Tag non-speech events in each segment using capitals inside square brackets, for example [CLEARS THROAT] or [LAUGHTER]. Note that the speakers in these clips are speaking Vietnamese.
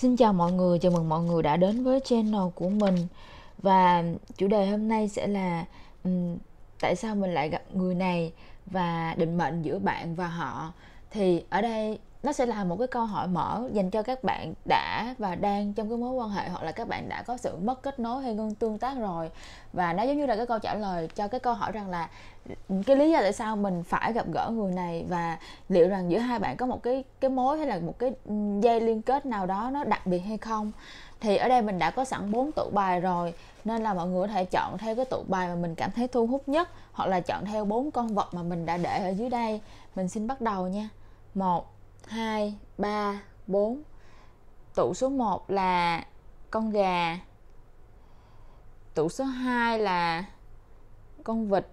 Xin chào mọi người, chào mừng mọi người đã đến với channel của mình Và chủ đề hôm nay sẽ là um, tại sao mình lại gặp người này và định mệnh giữa bạn và họ Thì ở đây nó sẽ là một cái câu hỏi mở dành cho các bạn đã và đang trong cái mối quan hệ hoặc là các bạn đã có sự mất kết nối hay ngưng tương tác rồi và nó giống như là cái câu trả lời cho cái câu hỏi rằng là ừ, cái lý do tại sao mình phải gặp gỡ người này và liệu rằng giữa hai bạn có một cái cái mối hay là một cái ừ, dây liên kết nào đó nó đặc biệt hay không thì ở đây mình đã có sẵn bốn tụ bài rồi nên là mọi người có thể chọn theo cái tụ bài mà mình cảm thấy thu hút nhất hoặc là chọn theo bốn con vật mà mình đã để ở dưới đây mình xin bắt đầu nha một 2, 3, 4 Tụ số 1 là con gà Tụ số 2 là con vịt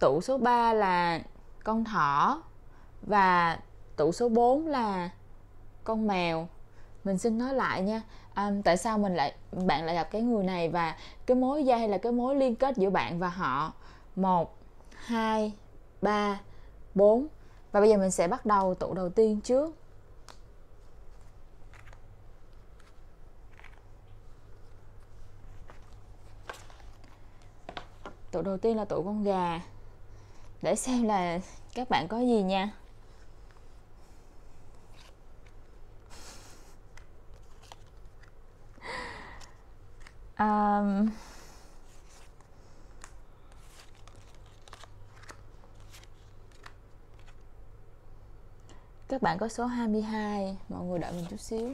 Tụ số 3 là con thỏ Và tụ số 4 là con mèo mình xin nói lại nha à, tại sao mình lại bạn lại gặp cái người này và cái mối dây là cái mối liên kết giữa bạn và họ một hai ba bốn và bây giờ mình sẽ bắt đầu tụ đầu tiên trước tụ đầu tiên là tụ con gà để xem là các bạn có gì nha um, Các bạn có số 22 Mọi người đợi mình chút xíu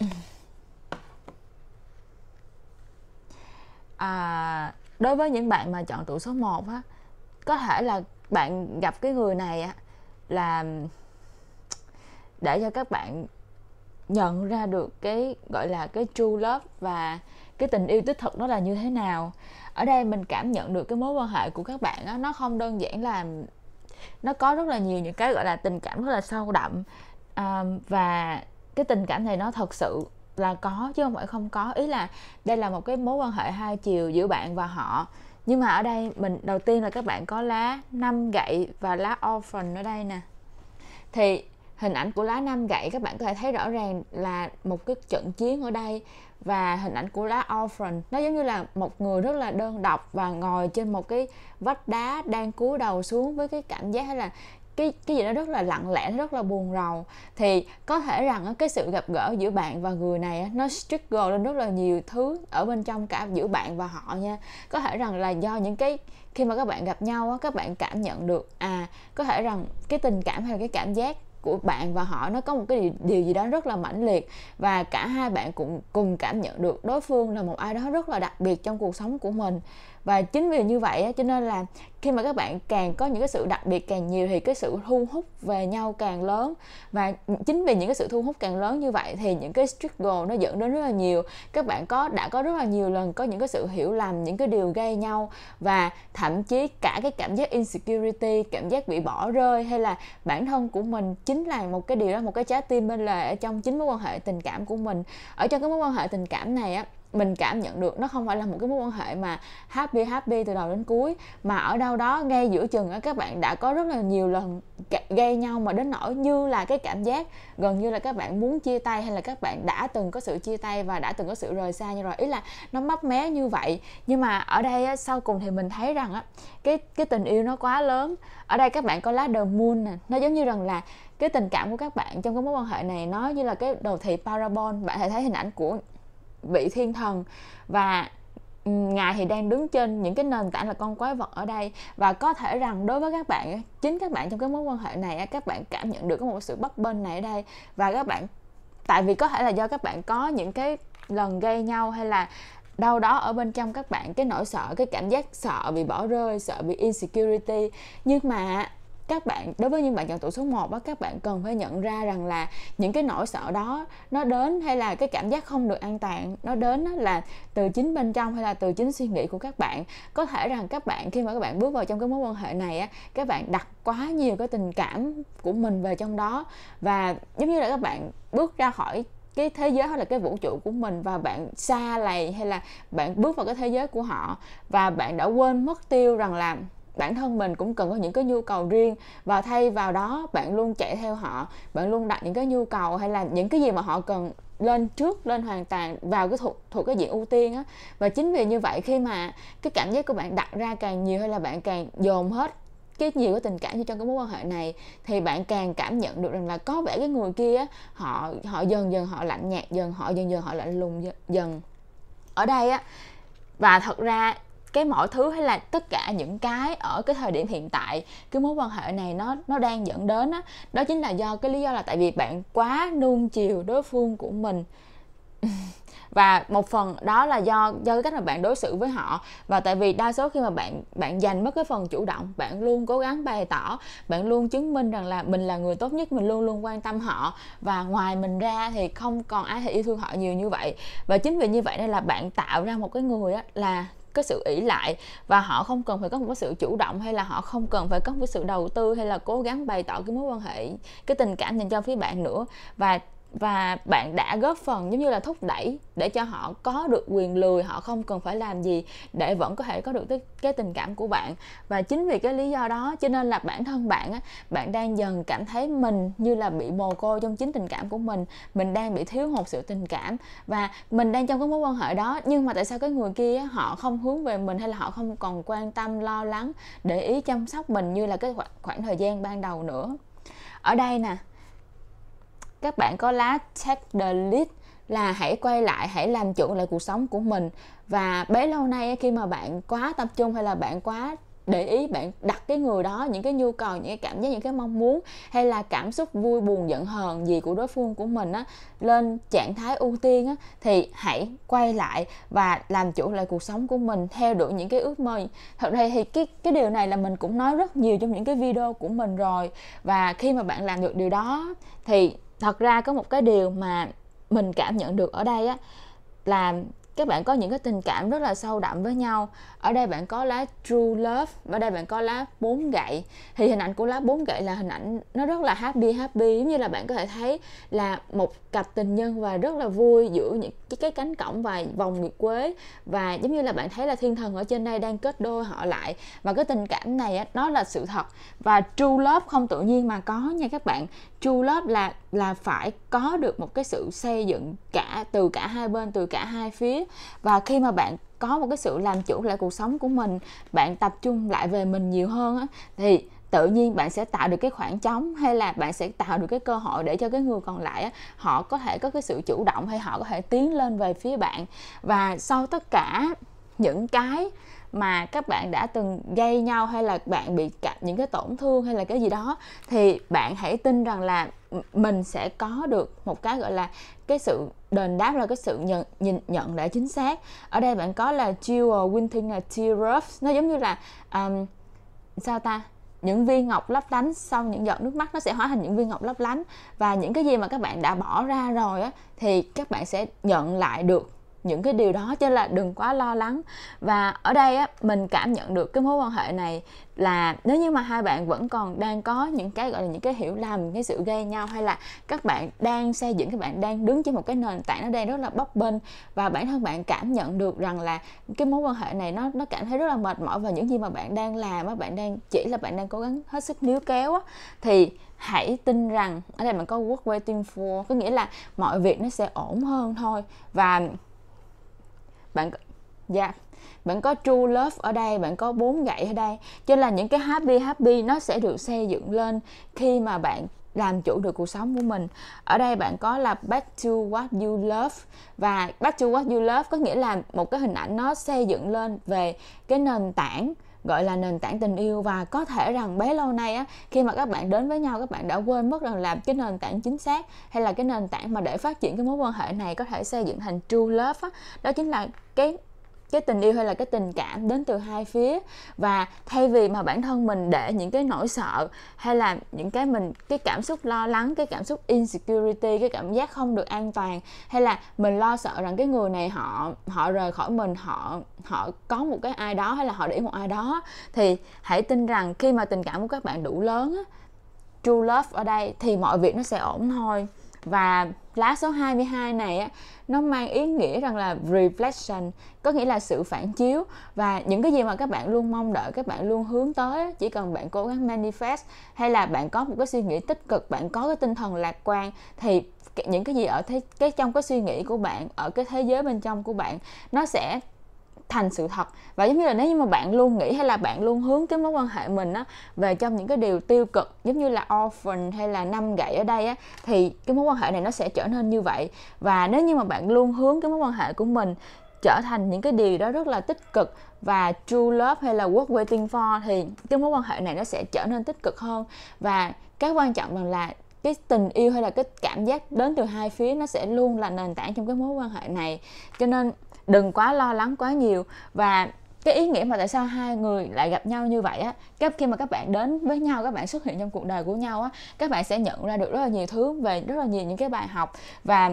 [CLEARS THROAT] à, Đối với những bạn mà chọn tuổi số 1 á, Có thể là bạn gặp cái người này á, là để cho các bạn nhận ra được cái gọi là cái true love và cái tình yêu đích thực nó là như thế nào ở đây mình cảm nhận được cái mối quan hệ của các bạn đó, nó không đơn giản là nó có rất là nhiều những cái gọi là tình cảm rất là sâu đậm à, và cái tình cảm này nó thật sự là có chứ không phải không có ý là đây là một cái mối quan hệ hai chiều giữa bạn và họ nhưng mà ở đây mình đầu tiên là các bạn có lá năm gậy và lá orphan ở đây nè thì hình ảnh của lá nam gậy các bạn có thể thấy rõ ràng là một cái trận chiến ở đây và hình ảnh của lá orphan nó giống như là một người rất là đơn độc và ngồi trên một cái vách đá đang cúi đầu xuống với cái cảm giác hay là cái cái gì đó rất là lặng lẽ rất là buồn rầu thì có thể rằng cái sự gặp gỡ giữa bạn và người này nó trigger lên rất là nhiều thứ ở bên trong cả giữa bạn và họ nha có thể rằng là do những cái khi mà các bạn gặp nhau các bạn cảm nhận được à có thể rằng cái tình cảm hay là cái cảm giác của bạn và họ nó có một cái điều gì đó rất là mãnh liệt và cả hai bạn cũng cùng cảm nhận được đối phương là một ai đó rất là đặc biệt trong cuộc sống của mình và chính vì như vậy cho nên là khi mà các bạn càng có những cái sự đặc biệt càng nhiều thì cái sự thu hút về nhau càng lớn và chính vì những cái sự thu hút càng lớn như vậy thì những cái struggle nó dẫn đến rất là nhiều các bạn có đã có rất là nhiều lần có những cái sự hiểu lầm những cái điều gây nhau và thậm chí cả cái cảm giác insecurity cảm giác bị bỏ rơi hay là bản thân của mình chính là một cái điều đó một cái trái tim bên lề ở trong chính mối quan hệ tình cảm của mình ở trong cái mối quan hệ tình cảm này á mình cảm nhận được nó không phải là một cái mối quan hệ mà happy happy từ đầu đến cuối mà ở đâu đó ngay giữa chừng á các bạn đã có rất là nhiều lần gây nhau mà đến nỗi như là cái cảm giác gần như là các bạn muốn chia tay hay là các bạn đã từng có sự chia tay và đã từng có sự rời xa như rồi ý là nó mấp mé như vậy nhưng mà ở đây á, sau cùng thì mình thấy rằng á cái cái tình yêu nó quá lớn ở đây các bạn có lá the moon nè nó giống như rằng là cái tình cảm của các bạn trong cái mối quan hệ này nó như là cái đồ thị parabol bạn thể thấy hình ảnh của vị thiên thần và ngài thì đang đứng trên những cái nền tảng là con quái vật ở đây và có thể rằng đối với các bạn chính các bạn trong cái mối quan hệ này các bạn cảm nhận được một sự bất bên này ở đây và các bạn tại vì có thể là do các bạn có những cái lần gây nhau hay là đâu đó ở bên trong các bạn cái nỗi sợ cái cảm giác sợ bị bỏ rơi sợ bị insecurity nhưng mà các bạn đối với những bạn chọn tuổi số 1 á các bạn cần phải nhận ra rằng là những cái nỗi sợ đó nó đến hay là cái cảm giác không được an toàn nó đến là từ chính bên trong hay là từ chính suy nghĩ của các bạn có thể rằng các bạn khi mà các bạn bước vào trong cái mối quan hệ này á các bạn đặt quá nhiều cái tình cảm của mình về trong đó và giống như là các bạn bước ra khỏi cái thế giới hay là cái vũ trụ của mình và bạn xa lầy hay là bạn bước vào cái thế giới của họ và bạn đã quên mất tiêu rằng là bản thân mình cũng cần có những cái nhu cầu riêng và thay vào đó bạn luôn chạy theo họ bạn luôn đặt những cái nhu cầu hay là những cái gì mà họ cần lên trước lên hoàn toàn vào cái thuộc thuộc cái diện ưu tiên á và chính vì như vậy khi mà cái cảm giác của bạn đặt ra càng nhiều hay là bạn càng dồn hết cái nhiều cái tình cảm như trong cái mối quan hệ này thì bạn càng cảm nhận được rằng là có vẻ cái người kia họ họ dần dần họ lạnh nhạt dần họ dần dần họ lạnh lùng dần ở đây á và thật ra cái mọi thứ hay là tất cả những cái ở cái thời điểm hiện tại cái mối quan hệ này nó nó đang dẫn đến đó, đó chính là do cái lý do là tại vì bạn quá nuông chiều đối phương của mình [LAUGHS] và một phần đó là do do cái cách mà bạn đối xử với họ và tại vì đa số khi mà bạn bạn dành mất cái phần chủ động bạn luôn cố gắng bày tỏ bạn luôn chứng minh rằng là mình là người tốt nhất mình luôn luôn quan tâm họ và ngoài mình ra thì không còn ai thể yêu thương họ nhiều như vậy và chính vì như vậy nên là bạn tạo ra một cái người là cái sự ỷ lại và họ không cần phải có một cái sự chủ động hay là họ không cần phải có một cái sự đầu tư hay là cố gắng bày tỏ cái mối quan hệ cái tình cảm dành cho phía bạn nữa và và bạn đã góp phần giống như là thúc đẩy để cho họ có được quyền lười họ không cần phải làm gì để vẫn có thể có được cái tình cảm của bạn và chính vì cái lý do đó cho nên là bản thân bạn á bạn đang dần cảm thấy mình như là bị mồ côi trong chính tình cảm của mình mình đang bị thiếu hụt sự tình cảm và mình đang trong cái mối quan hệ đó nhưng mà tại sao cái người kia họ không hướng về mình hay là họ không còn quan tâm lo lắng để ý chăm sóc mình như là cái khoảng thời gian ban đầu nữa ở đây nè các bạn có lá take the lead là hãy quay lại hãy làm chủ lại cuộc sống của mình và bấy lâu nay khi mà bạn quá tập trung hay là bạn quá để ý bạn đặt cái người đó những cái nhu cầu những cái cảm giác những cái mong muốn hay là cảm xúc vui buồn giận hờn gì của đối phương của mình á lên trạng thái ưu tiên á thì hãy quay lại và làm chủ lại cuộc sống của mình theo đuổi những cái ước mơ thật ra thì cái cái điều này là mình cũng nói rất nhiều trong những cái video của mình rồi và khi mà bạn làm được điều đó thì thật ra có một cái điều mà mình cảm nhận được ở đây á là các bạn có những cái tình cảm rất là sâu đậm với nhau ở đây bạn có lá true love và đây bạn có lá bốn gậy thì hình ảnh của lá bốn gậy là hình ảnh nó rất là happy happy giống như là bạn có thể thấy là một cặp tình nhân và rất là vui giữa những cái, cánh cổng và vòng nguyệt quế và giống như là bạn thấy là thiên thần ở trên đây đang kết đôi họ lại và cái tình cảm này á, nó là sự thật và true love không tự nhiên mà có nha các bạn chu lớp là là phải có được một cái sự xây dựng cả từ cả hai bên từ cả hai phía và khi mà bạn có một cái sự làm chủ lại cuộc sống của mình bạn tập trung lại về mình nhiều hơn á, thì tự nhiên bạn sẽ tạo được cái khoảng trống hay là bạn sẽ tạo được cái cơ hội để cho cái người còn lại á, họ có thể có cái sự chủ động hay họ có thể tiến lên về phía bạn và sau tất cả những cái mà các bạn đã từng gây nhau hay là bạn bị cả những cái tổn thương hay là cái gì đó thì bạn hãy tin rằng là mình sẽ có được một cái gọi là cái sự đền đáp là cái sự nhận nhìn nhận lại chính xác ở đây bạn có là jewel winting là tear nó giống như là um, sao ta những viên ngọc lấp lánh sau những giọt nước mắt nó sẽ hóa thành những viên ngọc lấp lánh và những cái gì mà các bạn đã bỏ ra rồi á thì các bạn sẽ nhận lại được những cái điều đó cho nên là đừng quá lo lắng và ở đây á, mình cảm nhận được cái mối quan hệ này là nếu như mà hai bạn vẫn còn đang có những cái gọi là những cái hiểu lầm cái sự gây nhau hay là các bạn đang xây dựng các bạn đang đứng trên một cái nền tảng nó đang rất là bấp bênh và bản thân bạn cảm nhận được rằng là cái mối quan hệ này nó nó cảm thấy rất là mệt mỏi và những gì mà bạn đang làm á bạn đang chỉ là bạn đang cố gắng hết sức níu kéo á thì hãy tin rằng ở đây mình có work waiting for có nghĩa là mọi việc nó sẽ ổn hơn thôi và bạn dạ yeah. bạn có true love ở đây bạn có bốn gậy ở đây cho nên là những cái happy happy nó sẽ được xây dựng lên khi mà bạn làm chủ được cuộc sống của mình ở đây bạn có là back to what you love và back to what you love có nghĩa là một cái hình ảnh nó xây dựng lên về cái nền tảng gọi là nền tảng tình yêu và có thể rằng bấy lâu nay á khi mà các bạn đến với nhau các bạn đã quên mất rằng làm cái nền tảng chính xác hay là cái nền tảng mà để phát triển cái mối quan hệ này có thể xây dựng thành true love á đó chính là cái cái tình yêu hay là cái tình cảm đến từ hai phía và thay vì mà bản thân mình để những cái nỗi sợ hay là những cái mình cái cảm xúc lo lắng cái cảm xúc insecurity cái cảm giác không được an toàn hay là mình lo sợ rằng cái người này họ họ rời khỏi mình họ họ có một cái ai đó hay là họ để một ai đó thì hãy tin rằng khi mà tình cảm của các bạn đủ lớn true love ở đây thì mọi việc nó sẽ ổn thôi và lá số 22 này á nó mang ý nghĩa rằng là reflection có nghĩa là sự phản chiếu và những cái gì mà các bạn luôn mong đợi các bạn luôn hướng tới chỉ cần bạn cố gắng manifest hay là bạn có một cái suy nghĩ tích cực bạn có cái tinh thần lạc quan thì những cái gì ở thế, cái trong cái suy nghĩ của bạn ở cái thế giới bên trong của bạn nó sẽ thành sự thật và giống như là nếu như mà bạn luôn nghĩ hay là bạn luôn hướng cái mối quan hệ mình á về trong những cái điều tiêu cực giống như là orphan hay là năm gậy ở đây á thì cái mối quan hệ này nó sẽ trở nên như vậy và nếu như mà bạn luôn hướng cái mối quan hệ của mình trở thành những cái điều đó rất là tích cực và true love hay là worth waiting for thì cái mối quan hệ này nó sẽ trở nên tích cực hơn và cái quan trọng là cái tình yêu hay là cái cảm giác đến từ hai phía nó sẽ luôn là nền tảng trong cái mối quan hệ này cho nên đừng quá lo lắng quá nhiều và cái ý nghĩa mà tại sao hai người lại gặp nhau như vậy á các khi mà các bạn đến với nhau các bạn xuất hiện trong cuộc đời của nhau á các bạn sẽ nhận ra được rất là nhiều thứ về rất là nhiều những cái bài học và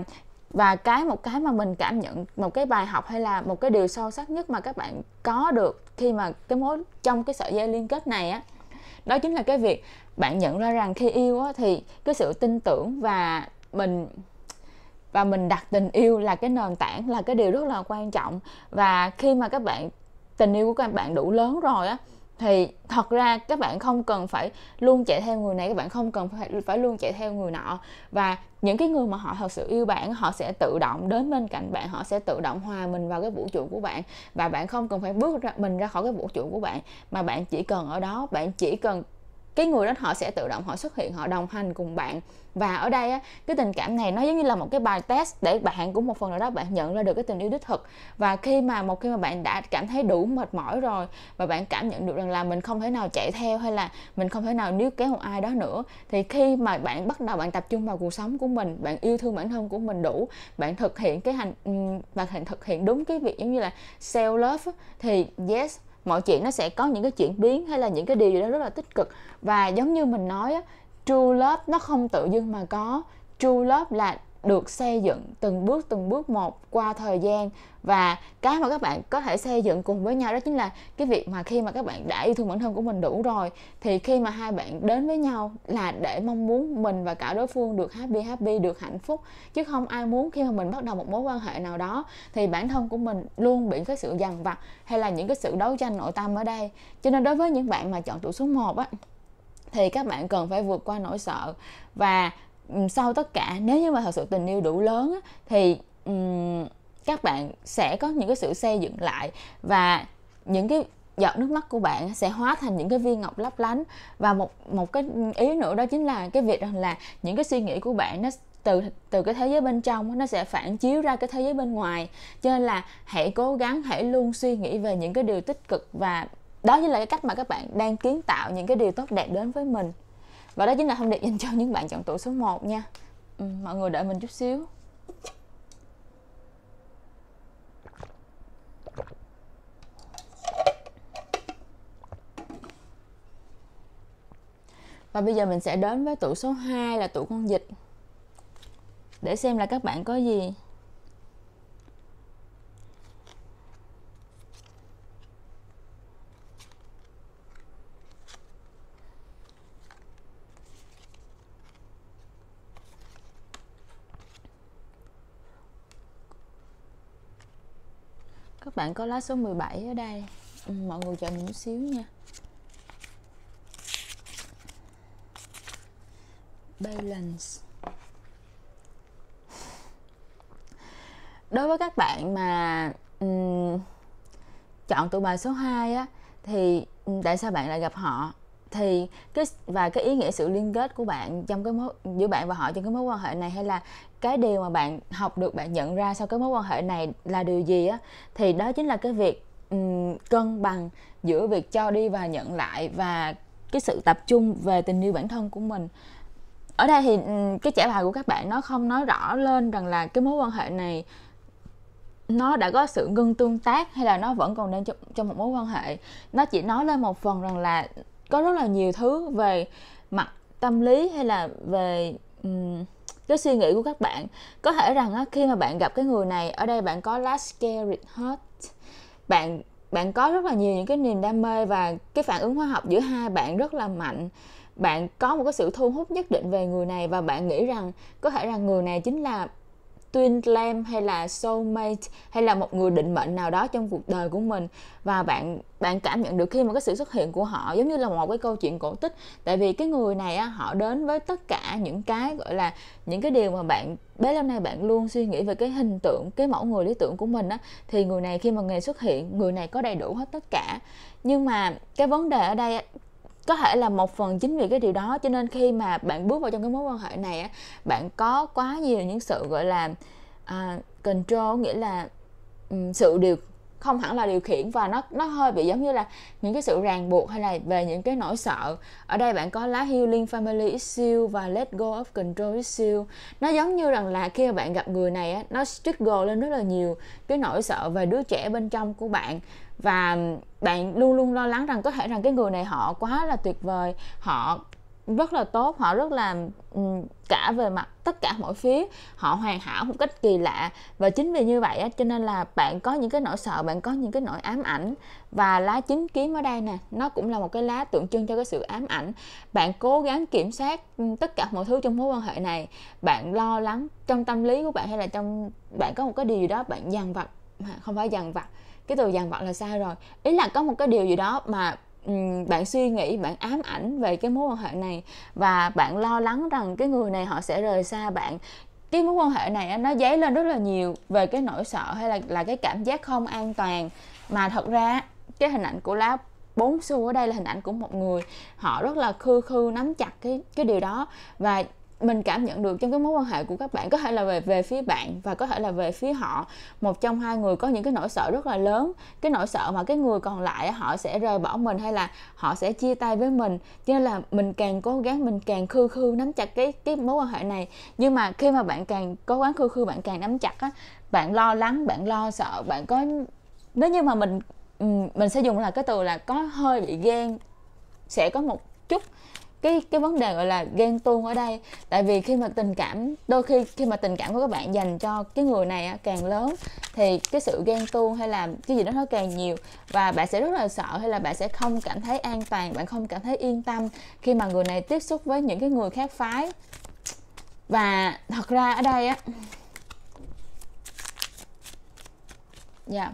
và cái một cái mà mình cảm nhận một cái bài học hay là một cái điều sâu sắc nhất mà các bạn có được khi mà cái mối trong cái sợi dây liên kết này á đó chính là cái việc bạn nhận ra rằng khi yêu á, thì cái sự tin tưởng và mình và mình đặt tình yêu là cái nền tảng là cái điều rất là quan trọng và khi mà các bạn tình yêu của các bạn đủ lớn rồi á thì thật ra các bạn không cần phải luôn chạy theo người này các bạn không cần phải phải luôn chạy theo người nọ và những cái người mà họ thật sự yêu bạn họ sẽ tự động đến bên cạnh bạn họ sẽ tự động hòa mình vào cái vũ trụ của bạn và bạn không cần phải bước ra mình ra khỏi cái vũ trụ của bạn mà bạn chỉ cần ở đó bạn chỉ cần cái người đó họ sẽ tự động họ xuất hiện họ đồng hành cùng bạn và ở đây á, cái tình cảm này nó giống như là một cái bài test để bạn cũng một phần nào đó bạn nhận ra được cái tình yêu đích thực và khi mà một khi mà bạn đã cảm thấy đủ mệt mỏi rồi và bạn cảm nhận được rằng là mình không thể nào chạy theo hay là mình không thể nào níu kéo một ai đó nữa thì khi mà bạn bắt đầu bạn tập trung vào cuộc sống của mình bạn yêu thương bản thân của mình đủ bạn thực hiện cái hành bạn thực hiện đúng cái việc giống như là self love thì yes mọi chuyện nó sẽ có những cái chuyển biến hay là những cái điều gì đó rất là tích cực và giống như mình nói á, true love nó không tự dưng mà có true love là được xây dựng từng bước từng bước một qua thời gian và cái mà các bạn có thể xây dựng cùng với nhau đó chính là cái việc mà khi mà các bạn đã yêu thương bản thân của mình đủ rồi thì khi mà hai bạn đến với nhau là để mong muốn mình và cả đối phương được happy happy được hạnh phúc chứ không ai muốn khi mà mình bắt đầu một mối quan hệ nào đó thì bản thân của mình luôn bị cái sự dằn vặt hay là những cái sự đấu tranh nội tâm ở đây cho nên đối với những bạn mà chọn tuổi số 1 á thì các bạn cần phải vượt qua nỗi sợ và Ừ, sau tất cả nếu như mà thật sự tình yêu đủ lớn thì um, các bạn sẽ có những cái sự xây dựng lại và những cái giọt nước mắt của bạn sẽ hóa thành những cái viên ngọc lấp lánh và một một cái ý nữa đó chính là cái việc rằng là những cái suy nghĩ của bạn nó từ từ cái thế giới bên trong nó sẽ phản chiếu ra cái thế giới bên ngoài cho nên là hãy cố gắng hãy luôn suy nghĩ về những cái điều tích cực và đó chính là cái cách mà các bạn đang kiến tạo những cái điều tốt đẹp đến với mình và đó chính là thông điệp dành cho những bạn chọn tuổi số 1 nha ừ, mọi người đợi mình chút xíu Và bây giờ mình sẽ đến với tuổi số 2 là tuổi con dịch Để xem là các bạn có gì có lá số 17 ở đây ừ, mọi người chờ mình chút xíu nha balance đối với các bạn mà um, chọn tụ bài số 2 á thì tại sao bạn lại gặp họ thì cái và cái ý nghĩa sự liên kết của bạn trong cái mối giữa bạn và họ trong cái mối quan hệ này hay là cái điều mà bạn học được bạn nhận ra sau cái mối quan hệ này là điều gì á thì đó chính là cái việc um, cân bằng giữa việc cho đi và nhận lại và cái sự tập trung về tình yêu bản thân của mình ở đây thì um, cái trả bài của các bạn nó không nói rõ lên rằng là cái mối quan hệ này nó đã có sự ngưng tương tác hay là nó vẫn còn đang trong, trong một mối quan hệ nó chỉ nói lên một phần rằng là có rất là nhiều thứ về mặt tâm lý hay là về um, cái suy nghĩ của các bạn có thể rằng khi mà bạn gặp cái người này ở đây bạn có last scared heart bạn bạn có rất là nhiều những cái niềm đam mê và cái phản ứng hóa học giữa hai bạn rất là mạnh bạn có một cái sự thu hút nhất định về người này và bạn nghĩ rằng có thể rằng người này chính là twin flame hay là soulmate hay là một người định mệnh nào đó trong cuộc đời của mình và bạn bạn cảm nhận được khi mà cái sự xuất hiện của họ giống như là một cái câu chuyện cổ tích tại vì cái người này á, họ đến với tất cả những cái gọi là những cái điều mà bạn bấy lâu nay bạn luôn suy nghĩ về cái hình tượng cái mẫu người lý tưởng của mình á thì người này khi mà nghề xuất hiện người này có đầy đủ hết tất cả nhưng mà cái vấn đề ở đây có thể là một phần chính vì cái điều đó cho nên khi mà bạn bước vào trong cái mối quan hệ này á bạn có quá nhiều những sự gọi là à, control nghĩa là um, sự điều không hẳn là điều khiển và nó nó hơi bị giống như là những cái sự ràng buộc hay là về những cái nỗi sợ ở đây bạn có lá healing family issue và let go of control issue nó giống như rằng là khi mà bạn gặp người này á, nó trigger lên rất là nhiều cái nỗi sợ về đứa trẻ bên trong của bạn và bạn luôn luôn lo lắng rằng có thể rằng cái người này họ quá là tuyệt vời họ rất là tốt họ rất là cả về mặt tất cả mọi phía họ hoàn hảo một cách kỳ lạ và chính vì như vậy cho nên là bạn có những cái nỗi sợ bạn có những cái nỗi ám ảnh và lá chính kiếm ở đây nè nó cũng là một cái lá tượng trưng cho cái sự ám ảnh bạn cố gắng kiểm soát tất cả mọi thứ trong mối quan hệ này bạn lo lắng trong tâm lý của bạn hay là trong bạn có một cái điều gì đó bạn dằn vặt không phải dằn vặt cái từ dằn vặt là sai rồi ý là có một cái điều gì đó mà bạn suy nghĩ bạn ám ảnh về cái mối quan hệ này và bạn lo lắng rằng cái người này họ sẽ rời xa bạn cái mối quan hệ này nó dấy lên rất là nhiều về cái nỗi sợ hay là là cái cảm giác không an toàn mà thật ra cái hình ảnh của lá bốn xu ở đây là hình ảnh của một người họ rất là khư khư nắm chặt cái cái điều đó và mình cảm nhận được trong cái mối quan hệ của các bạn có thể là về về phía bạn và có thể là về phía họ một trong hai người có những cái nỗi sợ rất là lớn cái nỗi sợ mà cái người còn lại họ sẽ rời bỏ mình hay là họ sẽ chia tay với mình cho nên là mình càng cố gắng mình càng khư khư nắm chặt cái cái mối quan hệ này nhưng mà khi mà bạn càng cố gắng khư khư bạn càng nắm chặt á bạn lo lắng bạn lo sợ bạn có nếu như mà mình mình sẽ dùng là cái từ là có hơi bị ghen sẽ có một chút cái cái vấn đề gọi là ghen tuông ở đây tại vì khi mà tình cảm đôi khi khi mà tình cảm của các bạn dành cho cái người này càng lớn thì cái sự ghen tuông hay là cái gì đó nó càng nhiều và bạn sẽ rất là sợ hay là bạn sẽ không cảm thấy an toàn bạn không cảm thấy yên tâm khi mà người này tiếp xúc với những cái người khác phái và thật ra ở đây á dạ yeah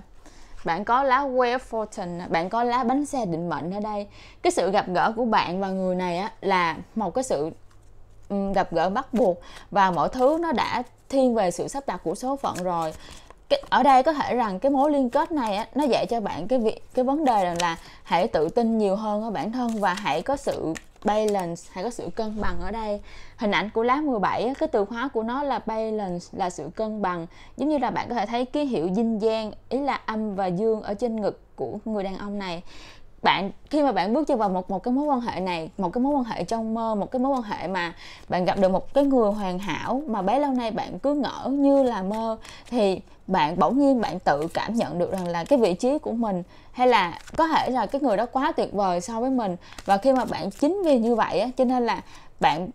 bạn có lá Wheel Fortune bạn có lá bánh xe định mệnh ở đây cái sự gặp gỡ của bạn và người này á, là một cái sự gặp gỡ bắt buộc và mọi thứ nó đã thiên về sự sắp đặt của số phận rồi ở đây có thể rằng cái mối liên kết này á, nó dạy cho bạn cái việc cái vấn đề là là hãy tự tin nhiều hơn ở bản thân và hãy có sự balance hay có sự cân bằng ở đây hình ảnh của lá 17 cái từ khóa của nó là balance là sự cân bằng giống như là bạn có thể thấy ký hiệu dinh giang ý là âm và dương ở trên ngực của người đàn ông này bạn khi mà bạn bước chân vào một một cái mối quan hệ này một cái mối quan hệ trong mơ một cái mối quan hệ mà bạn gặp được một cái người hoàn hảo mà bấy lâu nay bạn cứ ngỡ như là mơ thì bạn bỗng nhiên bạn tự cảm nhận được rằng là cái vị trí của mình hay là có thể là cái người đó quá tuyệt vời so với mình và khi mà bạn chính vì như vậy á cho nên là bạn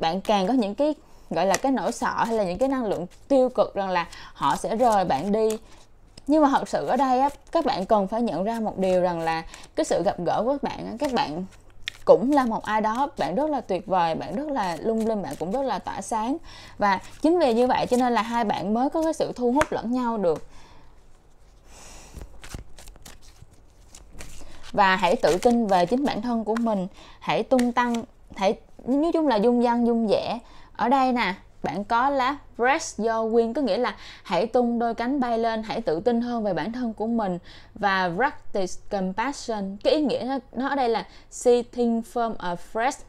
bạn càng có những cái gọi là cái nỗi sợ hay là những cái năng lượng tiêu cực rằng là họ sẽ rời bạn đi nhưng mà thật sự ở đây á, các bạn cần phải nhận ra một điều rằng là cái sự gặp gỡ của các bạn các bạn cũng là một ai đó bạn rất là tuyệt vời bạn rất là lung linh bạn cũng rất là tỏa sáng và chính vì như vậy cho nên là hai bạn mới có cái sự thu hút lẫn nhau được và hãy tự tin về chính bản thân của mình hãy tung tăng hãy nói chung là dung dăng dung dẻ ở đây nè bạn có lá press your wing có nghĩa là hãy tung đôi cánh bay lên hãy tự tin hơn về bản thân của mình và practice compassion cái ý nghĩa nó, ở đây là see things from a fresh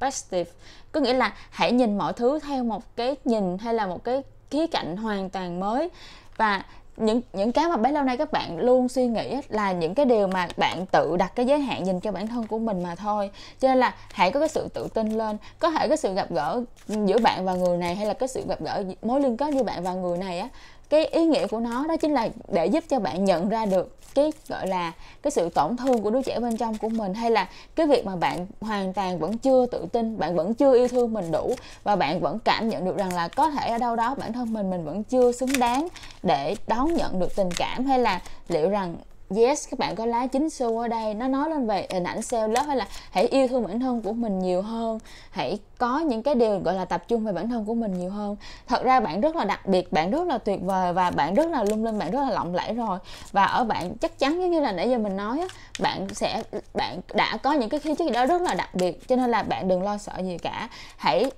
perspective có nghĩa là hãy nhìn mọi thứ theo một cái nhìn hay là một cái khía cạnh hoàn toàn mới và những những cái mà bấy lâu nay các bạn luôn suy nghĩ là những cái điều mà bạn tự đặt cái giới hạn dành cho bản thân của mình mà thôi cho nên là hãy có cái sự tự tin lên có thể cái sự gặp gỡ giữa bạn và người này hay là cái sự gặp gỡ mối liên kết giữa bạn và người này á cái ý nghĩa của nó đó chính là để giúp cho bạn nhận ra được cái gọi là cái sự tổn thương của đứa trẻ bên trong của mình hay là cái việc mà bạn hoàn toàn vẫn chưa tự tin bạn vẫn chưa yêu thương mình đủ và bạn vẫn cảm nhận được rằng là có thể ở đâu đó bản thân mình mình vẫn chưa xứng đáng để đón nhận được tình cảm hay là liệu rằng yes các bạn có lá chín xu ở đây nó nói lên về hình ảnh self love hay là hãy yêu thương bản thân của mình nhiều hơn hãy có những cái điều gọi là tập trung về bản thân của mình nhiều hơn thật ra bạn rất là đặc biệt bạn rất là tuyệt vời và bạn rất là lung linh bạn rất là lộng lẫy rồi và ở bạn chắc chắn giống như là nãy giờ mình nói bạn sẽ bạn đã có những cái khí chất gì đó rất là đặc biệt cho nên là bạn đừng lo sợ gì cả hãy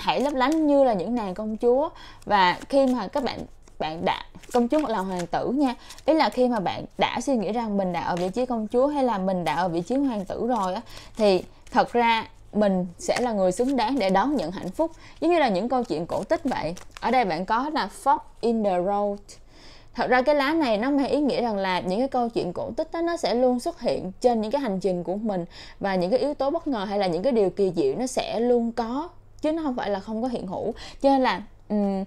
hãy lấp lánh như là những nàng công chúa và khi mà các bạn bạn đã công chúa hoặc là hoàng tử nha ý là khi mà bạn đã suy nghĩ rằng mình đã ở vị trí công chúa hay là mình đã ở vị trí hoàng tử rồi á thì thật ra mình sẽ là người xứng đáng để đón nhận hạnh phúc giống như là những câu chuyện cổ tích vậy ở đây bạn có là fox in the road thật ra cái lá này nó mang ý nghĩa rằng là những cái câu chuyện cổ tích đó nó sẽ luôn xuất hiện trên những cái hành trình của mình và những cái yếu tố bất ngờ hay là những cái điều kỳ diệu nó sẽ luôn có chứ nó không phải là không có hiện hữu cho nên là um,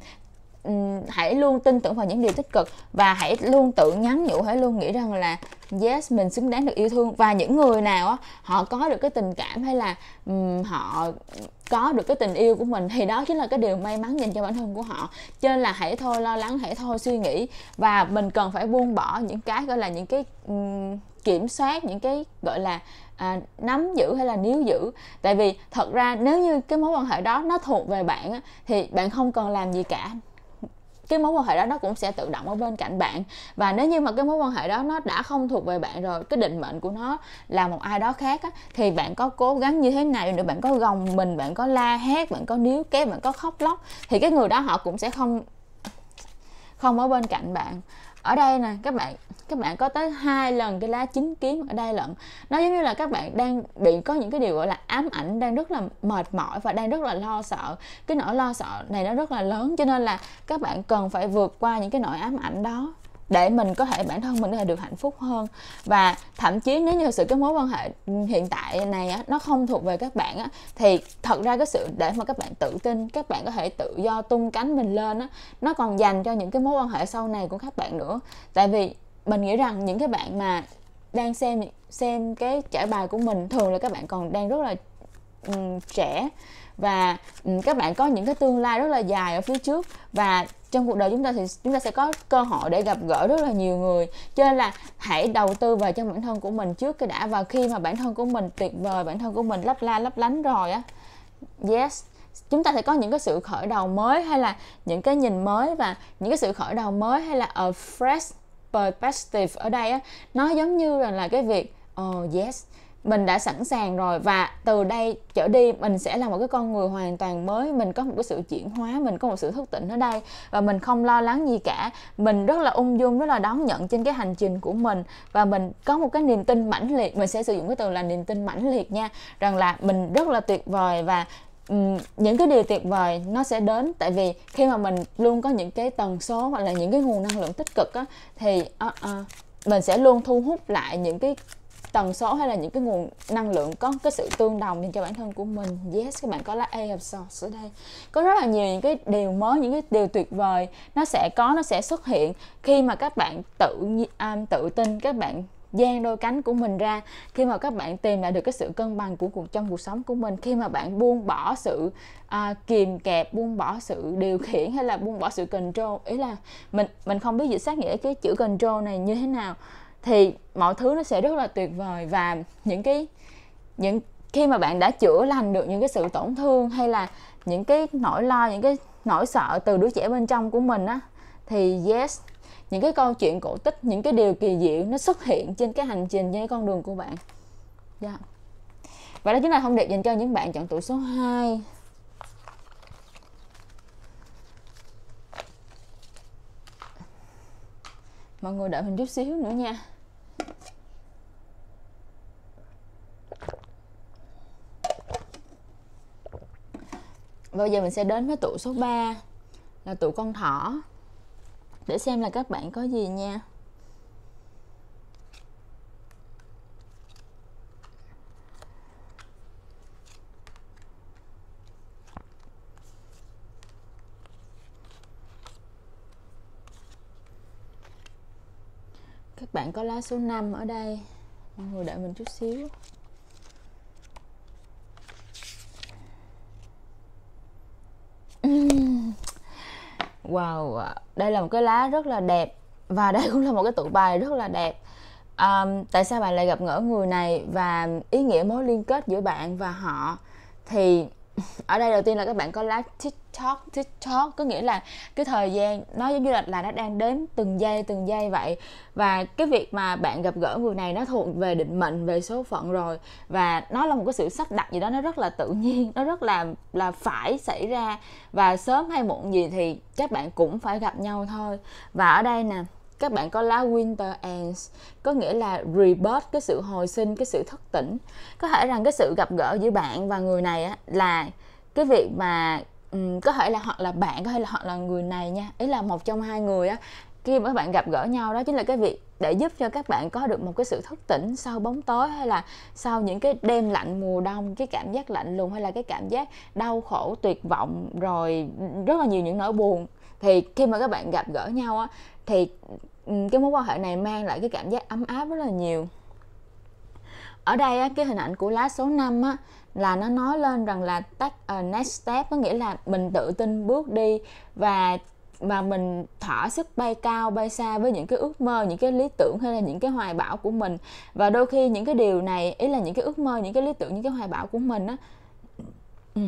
hãy luôn tin tưởng vào những điều tích cực và hãy luôn tự nhắn nhủ hãy luôn nghĩ rằng là yes mình xứng đáng được yêu thương và những người nào họ có được cái tình cảm hay là họ có được cái tình yêu của mình thì đó chính là cái điều may mắn dành cho bản thân của họ cho nên là hãy thôi lo lắng hãy thôi suy nghĩ và mình cần phải buông bỏ những cái gọi là những cái kiểm soát những cái gọi là à, nắm giữ hay là níu giữ tại vì thật ra nếu như cái mối quan hệ đó nó thuộc về bạn thì bạn không cần làm gì cả cái mối quan hệ đó nó cũng sẽ tự động ở bên cạnh bạn và nếu như mà cái mối quan hệ đó nó đã không thuộc về bạn rồi cái định mệnh của nó là một ai đó khác á, thì bạn có cố gắng như thế nào nữa bạn có gồng mình bạn có la hét bạn có níu kéo bạn có khóc lóc thì cái người đó họ cũng sẽ không không ở bên cạnh bạn ở đây nè các bạn các bạn có tới hai lần cái lá chín kiếm ở đây lận nó giống như là các bạn đang bị có những cái điều gọi là ám ảnh đang rất là mệt mỏi và đang rất là lo sợ cái nỗi lo sợ này nó rất là lớn cho nên là các bạn cần phải vượt qua những cái nỗi ám ảnh đó để mình có thể bản thân mình có thể được hạnh phúc hơn và thậm chí nếu như sự cái mối quan hệ hiện tại này á, nó không thuộc về các bạn á, thì thật ra cái sự để mà các bạn tự tin các bạn có thể tự do tung cánh mình lên á, nó còn dành cho những cái mối quan hệ sau này của các bạn nữa tại vì mình nghĩ rằng những cái bạn mà đang xem xem cái trải bài của mình thường là các bạn còn đang rất là um, trẻ và um, các bạn có những cái tương lai rất là dài ở phía trước và trong cuộc đời chúng ta thì chúng ta sẽ có cơ hội để gặp gỡ rất là nhiều người cho nên là hãy đầu tư vào cho bản thân của mình trước cái đã và khi mà bản thân của mình tuyệt vời bản thân của mình lấp la lấp lánh rồi á yes chúng ta sẽ có những cái sự khởi đầu mới hay là những cái nhìn mới và những cái sự khởi đầu mới hay là a fresh perspective ở đây á nó giống như là, là cái việc oh yes mình đã sẵn sàng rồi và từ đây trở đi mình sẽ là một cái con người hoàn toàn mới mình có một cái sự chuyển hóa mình có một sự thức tỉnh ở đây và mình không lo lắng gì cả mình rất là ung dung rất là đón nhận trên cái hành trình của mình và mình có một cái niềm tin mãnh liệt mình sẽ sử dụng cái từ là niềm tin mãnh liệt nha rằng là mình rất là tuyệt vời và những cái điều tuyệt vời nó sẽ đến tại vì khi mà mình luôn có những cái tần số hoặc là những cái nguồn năng lượng tích cực á thì uh, uh, mình sẽ luôn thu hút lại những cái tần số hay là những cái nguồn năng lượng có cái sự tương đồng dành cho bản thân của mình yes các bạn có lá A of Swords ở đây có rất là nhiều những cái điều mới những cái điều tuyệt vời nó sẽ có nó sẽ xuất hiện khi mà các bạn tự um, tự tin các bạn dang đôi cánh của mình ra khi mà các bạn tìm lại được cái sự cân bằng của cuộc trong cuộc sống của mình khi mà bạn buông bỏ sự à, kìm kẹp buông bỏ sự điều khiển hay là buông bỏ sự control ý là mình mình không biết dịch xác nghĩa cái chữ control này như thế nào thì mọi thứ nó sẽ rất là tuyệt vời và những cái những khi mà bạn đã chữa lành được những cái sự tổn thương hay là những cái nỗi lo những cái nỗi sợ từ đứa trẻ bên trong của mình á thì yes những cái câu chuyện cổ tích những cái điều kỳ diệu nó xuất hiện trên cái hành trình trên cái con đường của bạn yeah. Dạ. và đó chính là thông điệp dành cho những bạn chọn tuổi số 2 mọi người đợi mình chút xíu nữa nha Bây giờ mình sẽ đến với tụ số 3 là tụ con thỏ để xem là các bạn có gì nha các bạn có lá số 5 ở đây mọi người đợi mình chút xíu mm. Wow, à, đây là một cái lá rất là đẹp và đây cũng là một cái tụ bài rất là đẹp. Um, tại sao bạn lại gặp ngỡ người này và ý nghĩa mối liên kết giữa bạn và họ? Thì [LAUGHS] ở đây đầu tiên là các bạn có lá chích talk tiktok có nghĩa là cái thời gian nó giống như là, là nó đang đến từng giây từng giây vậy và cái việc mà bạn gặp gỡ người này nó thuộc về định mệnh về số phận rồi và nó là một cái sự sắp đặt gì đó nó rất là tự nhiên nó rất là là phải xảy ra và sớm hay muộn gì thì các bạn cũng phải gặp nhau thôi và ở đây nè các bạn có lá winter ends có nghĩa là rebirth cái sự hồi sinh cái sự thức tỉnh có thể rằng cái sự gặp gỡ giữa bạn và người này á, là cái việc mà um, có thể là hoặc là bạn có thể là hoặc là người này nha ý là một trong hai người á khi mà các bạn gặp gỡ nhau đó chính là cái việc để giúp cho các bạn có được một cái sự thức tỉnh sau bóng tối hay là sau những cái đêm lạnh mùa đông cái cảm giác lạnh lùng hay là cái cảm giác đau khổ tuyệt vọng rồi rất là nhiều những nỗi buồn thì khi mà các bạn gặp gỡ nhau á thì ừ, cái mối quan hệ này mang lại cái cảm giác ấm áp rất là nhiều ở đây á, cái hình ảnh của lá số 5 á, là nó nói lên rằng là take uh, next step có nghĩa là mình tự tin bước đi và và mình thỏa sức bay cao bay xa với những cái ước mơ những cái lý tưởng hay là những cái hoài bão của mình và đôi khi những cái điều này ý là những cái ước mơ những cái lý tưởng những cái hoài bão của mình á ừ,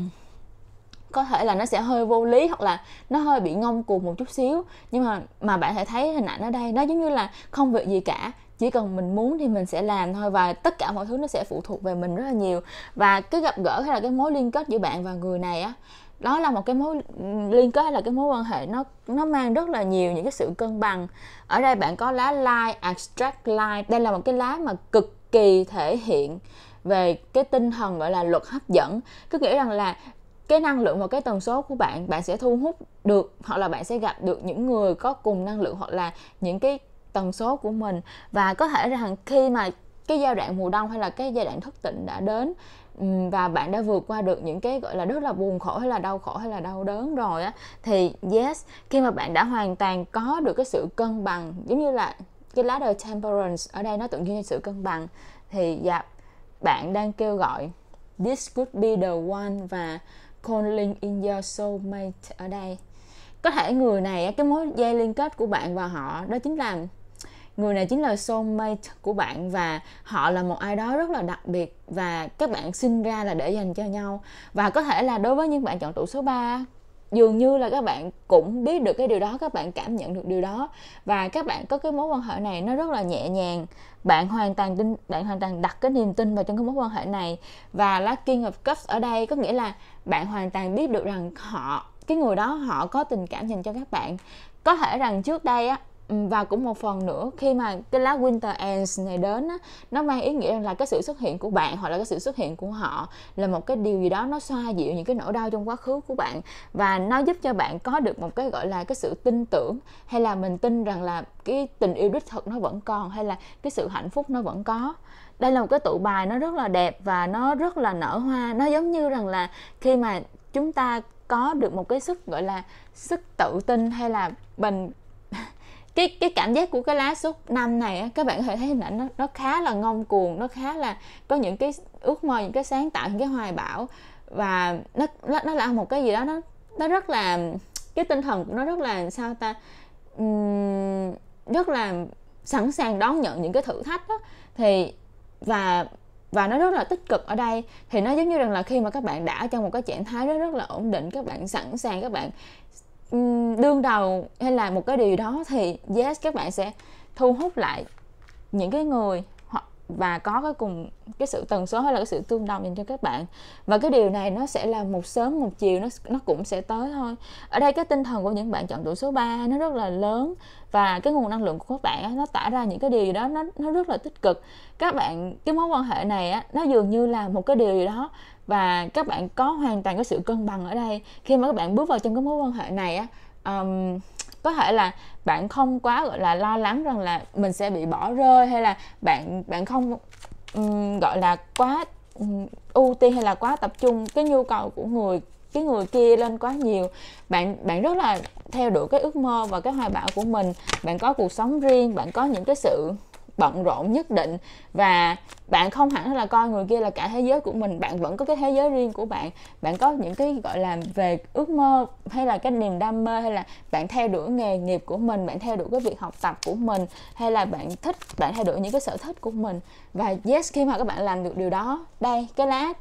có thể là nó sẽ hơi vô lý hoặc là nó hơi bị ngông cuồng một chút xíu nhưng mà mà bạn thể thấy hình ảnh ở đây nó giống như là không việc gì cả chỉ cần mình muốn thì mình sẽ làm thôi và tất cả mọi thứ nó sẽ phụ thuộc về mình rất là nhiều và cái gặp gỡ hay là cái mối liên kết giữa bạn và người này á đó là một cái mối ừ, liên kết hay là cái mối quan hệ nó nó mang rất là nhiều những cái sự cân bằng ở đây bạn có lá light abstract light đây là một cái lá mà cực kỳ thể hiện về cái tinh thần gọi là luật hấp dẫn cứ nghĩ rằng là cái năng lượng và cái tần số của bạn bạn sẽ thu hút được hoặc là bạn sẽ gặp được những người có cùng năng lượng hoặc là những cái tần số của mình và có thể rằng khi mà cái giai đoạn mùa đông hay là cái giai đoạn thức tỉnh đã đến và bạn đã vượt qua được những cái gọi là rất là buồn khổ hay là đau khổ hay là đau đớn rồi á thì yes khi mà bạn đã hoàn toàn có được cái sự cân bằng giống như là cái lá đời temperance ở đây nó tượng trưng cho sự cân bằng thì dạ bạn đang kêu gọi this could be the one và calling in your soulmate ở đây có thể người này cái mối dây liên kết của bạn và họ đó chính là người này chính là soulmate của bạn và họ là một ai đó rất là đặc biệt và các bạn sinh ra là để dành cho nhau và có thể là đối với những bạn chọn tụ số 3 dường như là các bạn cũng biết được cái điều đó các bạn cảm nhận được điều đó và các bạn có cái mối quan hệ này nó rất là nhẹ nhàng bạn hoàn toàn tin bạn hoàn toàn đặt cái niềm tin vào trong cái mối quan hệ này và lá king of cups ở đây có nghĩa là bạn hoàn toàn biết được rằng họ cái người đó họ có tình cảm dành cho các bạn có thể rằng trước đây á Ừ, và cũng một phần nữa khi mà cái lá winter ends này đến á, nó mang ý nghĩa là cái sự xuất hiện của bạn hoặc là cái sự xuất hiện của họ là một cái điều gì đó nó xoa dịu những cái nỗi đau trong quá khứ của bạn và nó giúp cho bạn có được một cái gọi là cái sự tin tưởng hay là mình tin rằng là cái tình yêu đích thực nó vẫn còn hay là cái sự hạnh phúc nó vẫn có đây là một cái tụ bài nó rất là đẹp và nó rất là nở hoa nó giống như rằng là khi mà chúng ta có được một cái sức gọi là sức tự tin hay là mình cái cái cảm giác của cái lá suốt năm này á, các bạn có thể thấy hình ảnh nó, nó khá là ngông cuồng nó khá là có những cái ước mơ những cái sáng tạo những cái hoài bão và nó nó, nó là một cái gì đó nó nó rất là cái tinh thần của nó rất là sao ta um, rất là sẵn sàng đón nhận những cái thử thách đó. thì và và nó rất là tích cực ở đây thì nó giống như rằng là khi mà các bạn đã trong một cái trạng thái rất rất là ổn định các bạn sẵn sàng các bạn đương đầu hay là một cái điều đó thì yes các bạn sẽ thu hút lại những cái người và có cái cùng cái sự tần số hay là cái sự tương đồng dành cho các bạn và cái điều này nó sẽ là một sớm một chiều nó nó cũng sẽ tới thôi ở đây cái tinh thần của những bạn chọn tuổi số 3 nó rất là lớn và cái nguồn năng lượng của các bạn nó tỏa ra những cái điều gì đó nó nó rất là tích cực các bạn cái mối quan hệ này á, nó dường như là một cái điều gì đó và các bạn có hoàn toàn cái sự cân bằng ở đây khi mà các bạn bước vào trong cái mối quan hệ này á um, có thể là bạn không quá gọi là lo lắng rằng là mình sẽ bị bỏ rơi hay là bạn bạn không um, gọi là quá um, ưu tiên hay là quá tập trung cái nhu cầu của người cái người kia lên quá nhiều bạn bạn rất là theo đuổi cái ước mơ và cái hoài bão của mình bạn có cuộc sống riêng bạn có những cái sự bận rộn nhất định và bạn không hẳn là coi người kia là cả thế giới của mình bạn vẫn có cái thế giới riêng của bạn bạn có những cái gọi là về ước mơ hay là cái niềm đam mê hay là bạn theo đuổi nghề nghiệp của mình bạn theo đuổi cái việc học tập của mình hay là bạn thích bạn theo đuổi những cái sở thích của mình và yes khi mà các bạn làm được điều đó đây cái lá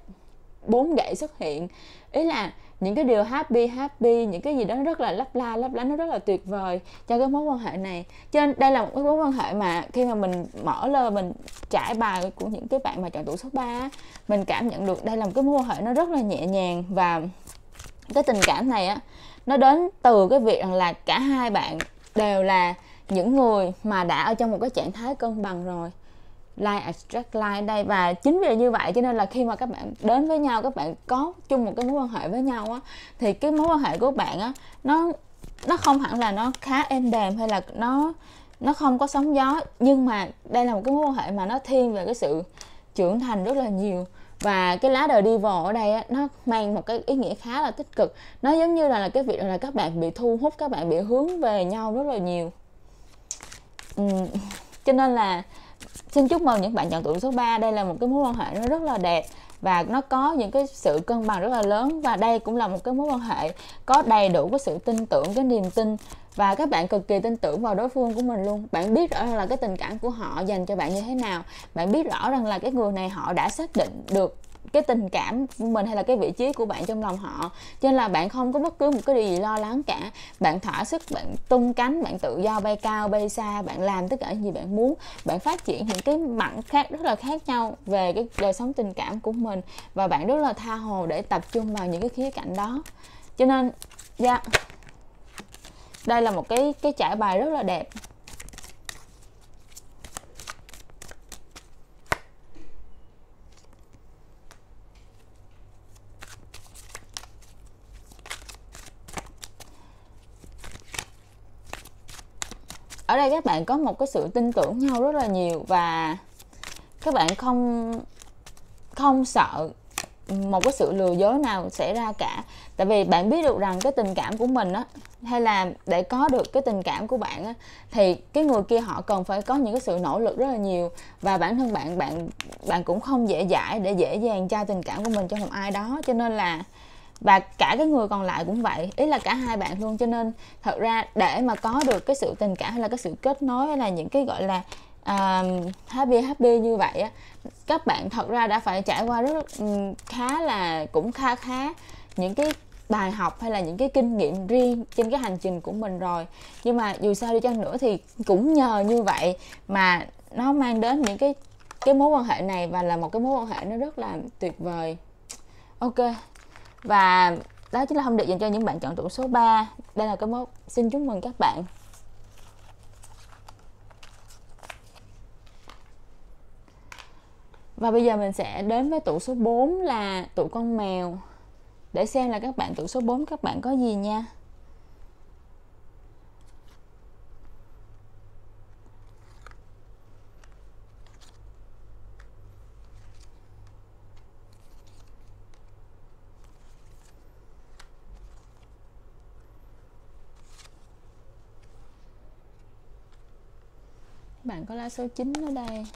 bốn gậy xuất hiện ý là những cái điều happy happy những cái gì đó rất là lấp la lấp lánh nó rất là tuyệt vời cho cái mối quan hệ này cho nên đây là một cái mối quan hệ mà khi mà mình mở lơ mình trải bài của những cái bạn mà chọn tuổi số 3 mình cảm nhận được đây là một cái mối quan hệ nó rất là nhẹ nhàng và cái tình cảm này á nó đến từ cái việc rằng là cả hai bạn đều là những người mà đã ở trong một cái trạng thái cân bằng rồi like attract like đây và chính vì như vậy cho nên là khi mà các bạn đến với nhau các bạn có chung một cái mối quan hệ với nhau á thì cái mối quan hệ của bạn á nó nó không hẳn là nó khá êm đềm hay là nó nó không có sóng gió nhưng mà đây là một cái mối quan hệ mà nó thiên về cái sự trưởng thành rất là nhiều và cái lá đời đi vò ở đây á, nó mang một cái ý nghĩa khá là tích cực nó giống như là, là cái việc là các bạn bị thu hút các bạn bị hướng về nhau rất là nhiều ừ. cho nên là xin chúc mừng những bạn chọn tuổi số 3 đây là một cái mối quan hệ nó rất là đẹp và nó có những cái sự cân bằng rất là lớn và đây cũng là một cái mối quan hệ có đầy đủ cái sự tin tưởng cái niềm tin và các bạn cực kỳ tin tưởng vào đối phương của mình luôn bạn biết rõ là cái tình cảm của họ dành cho bạn như thế nào bạn biết rõ rằng là cái người này họ đã xác định được cái tình cảm của mình hay là cái vị trí của bạn trong lòng họ cho nên là bạn không có bất cứ một cái điều gì lo lắng cả bạn thỏa sức bạn tung cánh bạn tự do bay cao bay xa bạn làm tất cả những gì bạn muốn bạn phát triển những cái mặt khác rất là khác nhau về cái đời sống tình cảm của mình và bạn rất là tha hồ để tập trung vào những cái khía cạnh đó cho nên dạ yeah. đây là một cái cái trải bài rất là đẹp ở đây các bạn có một cái sự tin tưởng nhau rất là nhiều và các bạn không không sợ một cái sự lừa dối nào xảy ra cả tại vì bạn biết được rằng cái tình cảm của mình á hay là để có được cái tình cảm của bạn á thì cái người kia họ cần phải có những cái sự nỗ lực rất là nhiều và bản thân bạn bạn bạn cũng không dễ dãi để dễ dàng trao tình cảm của mình cho một ai đó cho nên là và cả cái người còn lại cũng vậy ý là cả hai bạn luôn cho nên thật ra để mà có được cái sự tình cảm hay là cái sự kết nối hay là những cái gọi là uh, happy happy như vậy á các bạn thật ra đã phải trải qua rất um, khá là cũng kha khá những cái bài học hay là những cái kinh nghiệm riêng trên cái hành trình của mình rồi nhưng mà dù sao đi chăng nữa thì cũng nhờ như vậy mà nó mang đến những cái cái mối quan hệ này và là một cái mối quan hệ nó rất là tuyệt vời ok và đó chính là thông điệp dành cho những bạn chọn trụng số 3 đây là cái mốt xin chúc mừng các bạn Và bây giờ mình sẽ đến với tụ số 4 là tụ con mèo Để xem là các bạn tụ số 4 các bạn có gì nha bạn có lá số 9 ở đây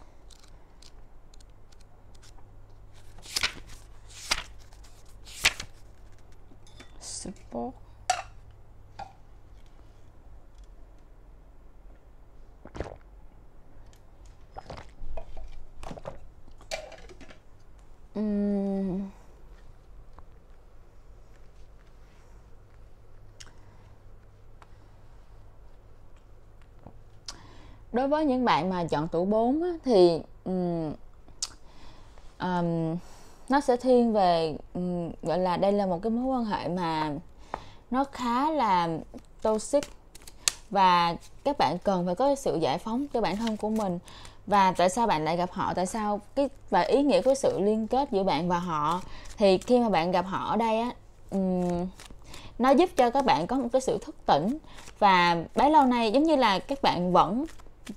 support uhm. đối với những bạn mà chọn tuổi 4 á, thì um, um, nó sẽ thiên về um, gọi là đây là một cái mối quan hệ mà nó khá là toxic và các bạn cần phải có sự giải phóng cho bản thân của mình và tại sao bạn lại gặp họ tại sao cái và ý nghĩa của sự liên kết giữa bạn và họ thì khi mà bạn gặp họ ở đây á um, nó giúp cho các bạn có một cái sự thức tỉnh và bấy lâu nay giống như là các bạn vẫn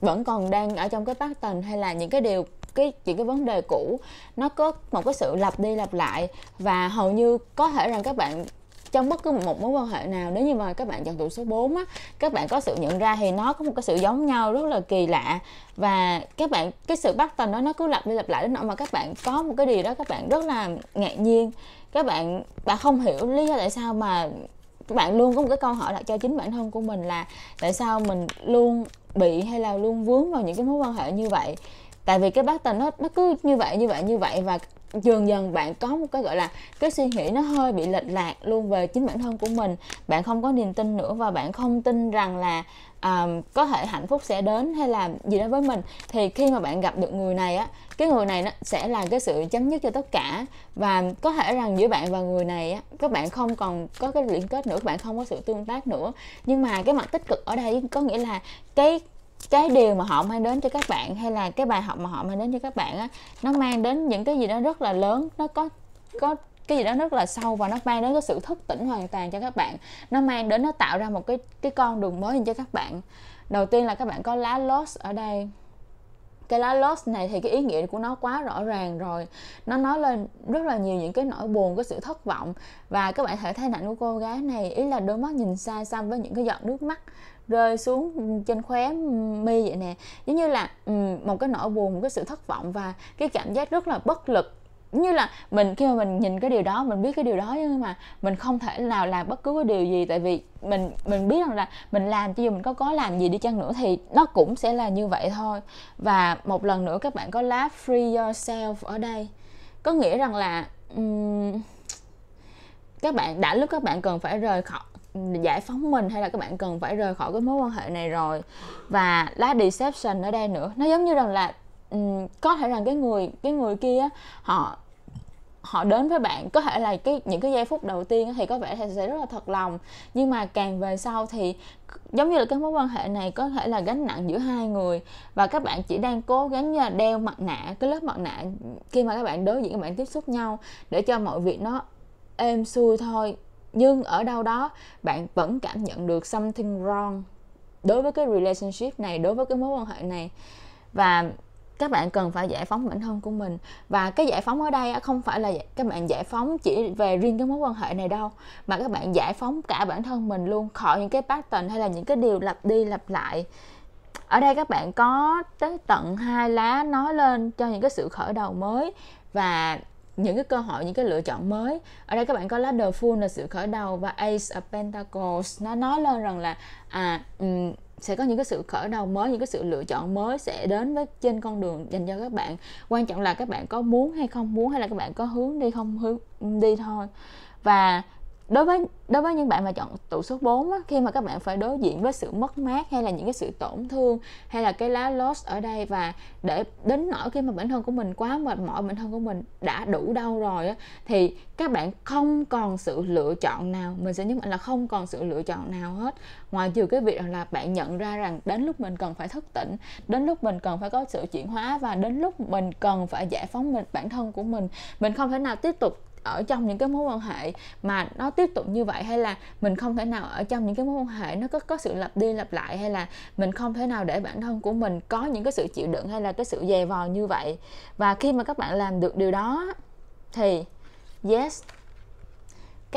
vẫn còn đang ở trong cái bát pattern hay là những cái điều cái những cái vấn đề cũ nó có một cái sự lặp đi lặp lại và hầu như có thể rằng các bạn trong bất cứ một mối quan hệ nào nếu như mà các bạn chọn tuổi số 4 á các bạn có sự nhận ra thì nó có một cái sự giống nhau rất là kỳ lạ và các bạn cái sự bắt tình đó nó cứ lặp đi lặp lại đến nỗi mà các bạn có một cái điều đó các bạn rất là ngạc nhiên các bạn bạn không hiểu lý do tại sao mà bạn luôn có một cái câu hỏi đặt cho chính bản thân của mình là tại sao mình luôn bị hay là luôn vướng vào những cái mối quan hệ như vậy tại vì cái bát tình nó nó cứ như vậy như vậy như vậy và dần dần bạn có một cái gọi là cái suy nghĩ nó hơi bị lệch lạc luôn về chính bản thân của mình bạn không có niềm tin nữa và bạn không tin rằng là um, có thể hạnh phúc sẽ đến hay là gì đó với mình thì khi mà bạn gặp được người này á cái người này nó sẽ là cái sự chấm dứt cho tất cả và có thể rằng giữa bạn và người này á các bạn không còn có cái liên kết nữa các bạn không có sự tương tác nữa nhưng mà cái mặt tích cực ở đây có nghĩa là cái cái điều mà họ mang đến cho các bạn hay là cái bài học mà họ mang đến cho các bạn á nó mang đến những cái gì đó rất là lớn nó có có cái gì đó rất là sâu và nó mang đến cái sự thức tỉnh hoàn toàn cho các bạn nó mang đến nó tạo ra một cái cái con đường mới cho các bạn đầu tiên là các bạn có lá loss ở đây cái lá loss này thì cái ý nghĩa của nó quá rõ ràng rồi nó nói lên rất là nhiều những cái nỗi buồn cái sự thất vọng và các bạn thể thấy ảnh của cô gái này ý là đôi mắt nhìn xa xăm với những cái giọt nước mắt rơi xuống trên khóe mi vậy nè giống như là một cái nỗi buồn một cái sự thất vọng và cái cảm giác rất là bất lực như là mình khi mà mình nhìn cái điều đó mình biết cái điều đó nhưng mà mình không thể nào làm bất cứ cái điều gì tại vì mình mình biết rằng là mình làm cho dù mình có có làm gì đi chăng nữa thì nó cũng sẽ là như vậy thôi và một lần nữa các bạn có lá free yourself ở đây có nghĩa rằng là um, các bạn đã lúc các bạn cần phải rời khỏi giải phóng mình hay là các bạn cần phải rời khỏi cái mối quan hệ này rồi và lá deception ở đây nữa nó giống như rằng là Ừ, có thể là cái người cái người kia họ họ đến với bạn có thể là cái những cái giây phút đầu tiên thì có vẻ thì sẽ rất là thật lòng nhưng mà càng về sau thì giống như là cái mối quan hệ này có thể là gánh nặng giữa hai người và các bạn chỉ đang cố gắng như là đeo mặt nạ cái lớp mặt nạ khi mà các bạn đối diện các bạn tiếp xúc nhau để cho mọi việc nó êm xuôi thôi nhưng ở đâu đó bạn vẫn cảm nhận được something wrong đối với cái relationship này đối với cái mối quan hệ này và các bạn cần phải giải phóng bản thân của mình và cái giải phóng ở đây không phải là các bạn giải phóng chỉ về riêng cái mối quan hệ này đâu mà các bạn giải phóng cả bản thân mình luôn khỏi những cái pattern hay là những cái điều lặp đi lặp lại ở đây các bạn có tới tận hai lá nói lên cho những cái sự khởi đầu mới và những cái cơ hội những cái lựa chọn mới ở đây các bạn có lá the full là sự khởi đầu và ace of pentacles nó nói lên rằng là à um, sẽ có những cái sự khởi đầu mới những cái sự lựa chọn mới sẽ đến với trên con đường dành cho các bạn quan trọng là các bạn có muốn hay không muốn hay là các bạn có hướng đi không hướng đi thôi và đối với đối với những bạn mà chọn tụ số 4 á, khi mà các bạn phải đối diện với sự mất mát hay là những cái sự tổn thương hay là cái lá loss ở đây và để đến nỗi khi mà bản thân của mình quá mệt mỏi bản thân của mình đã đủ đau rồi á, thì các bạn không còn sự lựa chọn nào mình sẽ nhấn mạnh là không còn sự lựa chọn nào hết ngoài trừ cái việc là bạn nhận ra rằng đến lúc mình cần phải thức tỉnh đến lúc mình cần phải có sự chuyển hóa và đến lúc mình cần phải giải phóng mình bản thân của mình mình không thể nào tiếp tục ở trong những cái mối quan hệ mà nó tiếp tục như vậy hay là mình không thể nào ở trong những cái mối quan hệ nó có có sự lặp đi lặp lại hay là mình không thể nào để bản thân của mình có những cái sự chịu đựng hay là cái sự dè vò như vậy và khi mà các bạn làm được điều đó thì yes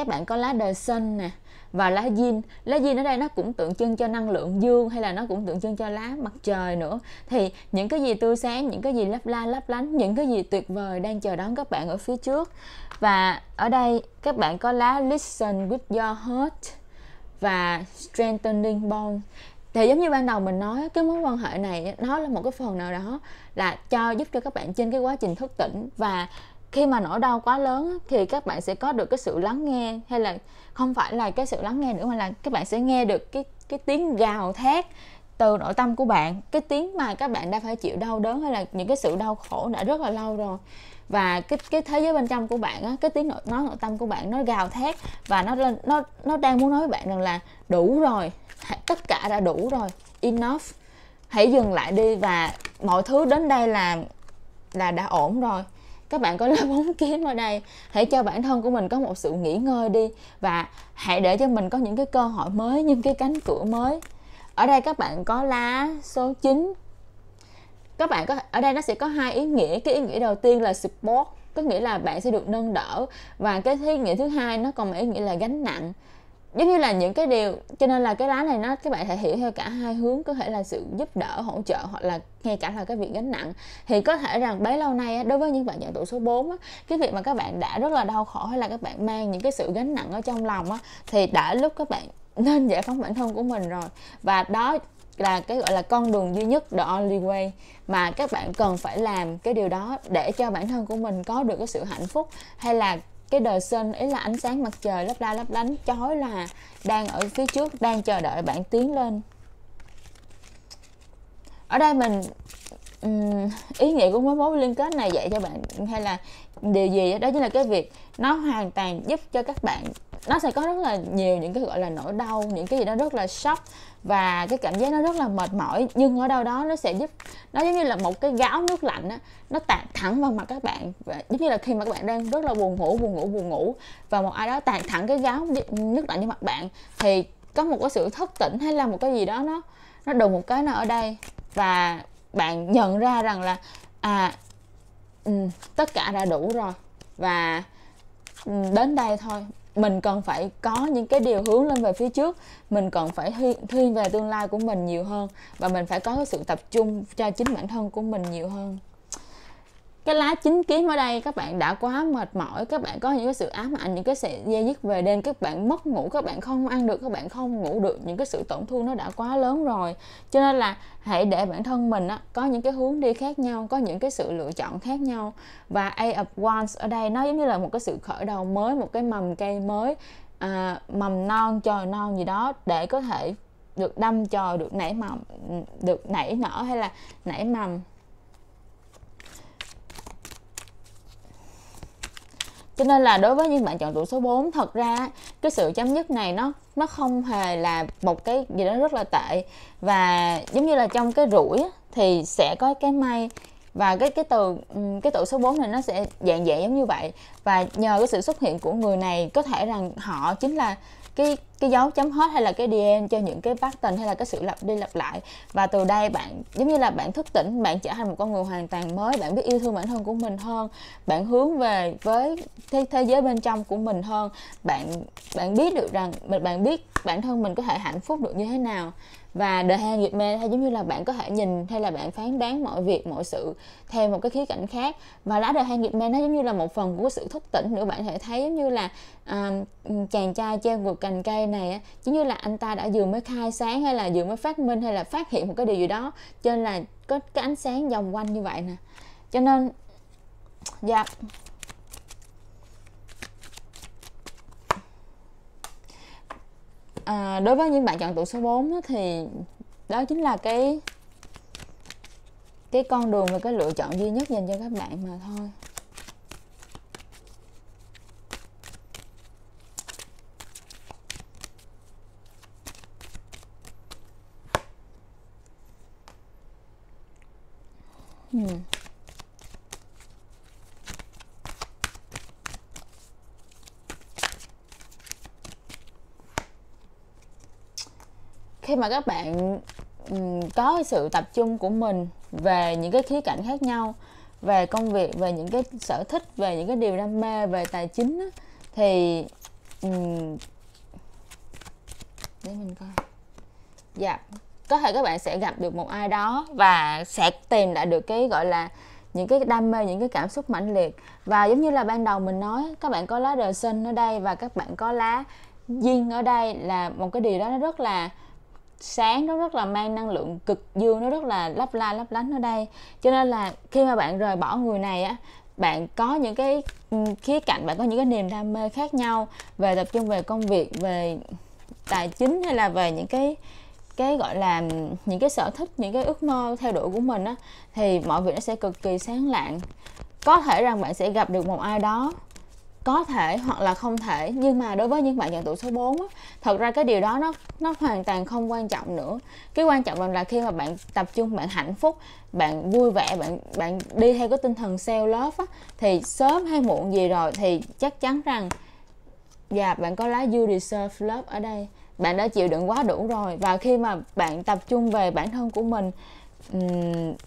các bạn có lá đời xanh nè và lá yin lá yin ở đây nó cũng tượng trưng cho năng lượng dương hay là nó cũng tượng trưng cho lá mặt trời nữa thì những cái gì tươi sáng những cái gì lấp la lấp lánh những cái gì tuyệt vời đang chờ đón các bạn ở phía trước và ở đây các bạn có lá listen with your heart và strengthening bond thì giống như ban đầu mình nói cái mối quan hệ này nó là một cái phần nào đó là cho giúp cho các bạn trên cái quá trình thức tỉnh và khi mà nỗi đau quá lớn thì các bạn sẽ có được cái sự lắng nghe hay là không phải là cái sự lắng nghe nữa mà là các bạn sẽ nghe được cái cái tiếng gào thét từ nội tâm của bạn cái tiếng mà các bạn đã phải chịu đau đớn hay là những cái sự đau khổ đã rất là lâu rồi và cái cái thế giới bên trong của bạn á, cái tiếng nói nó nội tâm của bạn nó gào thét và nó lên nó nó đang muốn nói với bạn rằng là đủ rồi tất cả đã đủ rồi enough hãy dừng lại đi và mọi thứ đến đây là là đã ổn rồi các bạn có lá bóng kiếm ở đây hãy cho bản thân của mình có một sự nghỉ ngơi đi và hãy để cho mình có những cái cơ hội mới những cái cánh cửa mới ở đây các bạn có lá số 9 các bạn có ở đây nó sẽ có hai ý nghĩa cái ý nghĩa đầu tiên là support có nghĩa là bạn sẽ được nâng đỡ và cái ý nghĩa thứ hai nó còn ý nghĩa là gánh nặng giống như là những cái điều cho nên là cái lá này nó các bạn thể hiểu theo cả hai hướng có thể là sự giúp đỡ hỗ trợ hoặc là ngay cả là cái việc gánh nặng thì có thể rằng bấy lâu nay đối với những bạn nhận tuổi số 4 cái việc mà các bạn đã rất là đau khổ hay là các bạn mang những cái sự gánh nặng ở trong lòng thì đã lúc các bạn nên giải phóng bản thân của mình rồi và đó là cái gọi là con đường duy nhất the only way mà các bạn cần phải làm cái điều đó để cho bản thân của mình có được cái sự hạnh phúc hay là cái đời sun ấy là ánh sáng mặt trời lấp la lấp lánh chói là đang ở phía trước đang chờ đợi bạn tiến lên ở đây mình um, ý nghĩa của mối mối liên kết này dạy cho bạn hay là điều gì đó chính là cái việc nó hoàn toàn giúp cho các bạn nó sẽ có rất là nhiều những cái gọi là nỗi đau những cái gì đó rất là sốc và cái cảm giác nó rất là mệt mỏi nhưng ở đâu đó nó sẽ giúp nó giống như là một cái gáo nước lạnh á nó tạt thẳng vào mặt các bạn và giống như là khi mà các bạn đang rất là buồn ngủ buồn ngủ buồn ngủ và một ai đó tạt thẳng cái gáo nước lạnh cho mặt bạn thì có một cái sự thất tỉnh hay là một cái gì đó nó nó đùng một cái nó ở đây và bạn nhận ra rằng là à um, tất cả đã đủ rồi và ừ, đến đây thôi mình cần phải có những cái điều hướng lên về phía trước mình cần phải thiên về tương lai của mình nhiều hơn và mình phải có cái sự tập trung cho chính bản thân của mình nhiều hơn cái lá 9 kg ở đây các bạn đã quá mệt mỏi các bạn có những cái sự ám ảnh những cái sự dây dứt về đêm các bạn mất ngủ các bạn không ăn được các bạn không ngủ được những cái sự tổn thương nó đã quá lớn rồi cho nên là hãy để bản thân mình á, có những cái hướng đi khác nhau có những cái sự lựa chọn khác nhau và a of wands ở đây nó giống như là một cái sự khởi đầu mới một cái mầm cây mới à, mầm non trời non gì đó để có thể được đâm chồi được nảy mầm được nảy nở hay là nảy mầm cho nên là đối với những bạn chọn tuổi số 4 thật ra cái sự chấm dứt này nó nó không hề là một cái gì đó rất là tệ và giống như là trong cái rủi thì sẽ có cái may và cái cái từ ừ, cái tuổi số 4 này nó sẽ dạng dạng giống như vậy và nhờ cái sự xuất hiện của người này có thể rằng họ chính là cái cái dấu chấm hết hay là cái điên cho những cái pattern hay là cái sự lặp đi lặp lại và từ đây bạn giống như là bạn thức tỉnh bạn trở thành một con người hoàn toàn mới bạn biết yêu thương bản thân của mình hơn bạn hướng về với thế, thế giới bên trong của mình hơn bạn bạn biết được rằng mình bạn biết bản thân mình có thể hạnh phúc được như thế nào và The Handmaid hay giống như là bạn có thể nhìn hay là bạn phán đoán mọi việc mọi sự theo một cái khía cạnh khác và lá The Handmaid nó giống như là một phần của sự thức tỉnh nữa bạn có thể thấy giống như là uh, chàng trai treo ngược cành cây này á giống như là anh ta đã vừa mới khai sáng hay là vừa mới phát minh hay là phát hiện một cái điều gì đó cho nên là có cái ánh sáng vòng quanh như vậy nè cho nên dạ yeah à, đối với những bạn chọn tuổi số 4 thì đó chính là cái cái con đường và cái lựa chọn duy nhất dành cho các bạn mà thôi Hmm. mà các bạn có sự tập trung của mình về những cái khía cạnh khác nhau về công việc về những cái sở thích về những cái điều đam mê về tài chính á, thì để mình coi dạ có thể các bạn sẽ gặp được một ai đó và sẽ tìm lại được cái gọi là những cái đam mê những cái cảm xúc mãnh liệt và giống như là ban đầu mình nói các bạn có lá đời sinh ở đây và các bạn có lá duyên ở đây là một cái điều đó nó rất là sáng nó rất là mang năng lượng cực dương nó rất là lấp la lấp lánh ở đây cho nên là khi mà bạn rời bỏ người này á bạn có những cái khía cạnh bạn có những cái niềm đam mê khác nhau về tập trung về công việc về tài chính hay là về những cái cái gọi là những cái sở thích những cái ước mơ theo đuổi của mình á thì mọi việc nó sẽ cực kỳ sáng lạng có thể rằng bạn sẽ gặp được một ai đó có thể hoặc là không thể nhưng mà đối với những bạn nhận tuổi số 4 á, thật ra cái điều đó nó nó hoàn toàn không quan trọng nữa cái quan trọng là khi mà bạn tập trung bạn hạnh phúc bạn vui vẻ bạn bạn đi theo cái tinh thần self love thì sớm hay muộn gì rồi thì chắc chắn rằng dạ yeah, bạn có lá you deserve love ở đây bạn đã chịu đựng quá đủ rồi và khi mà bạn tập trung về bản thân của mình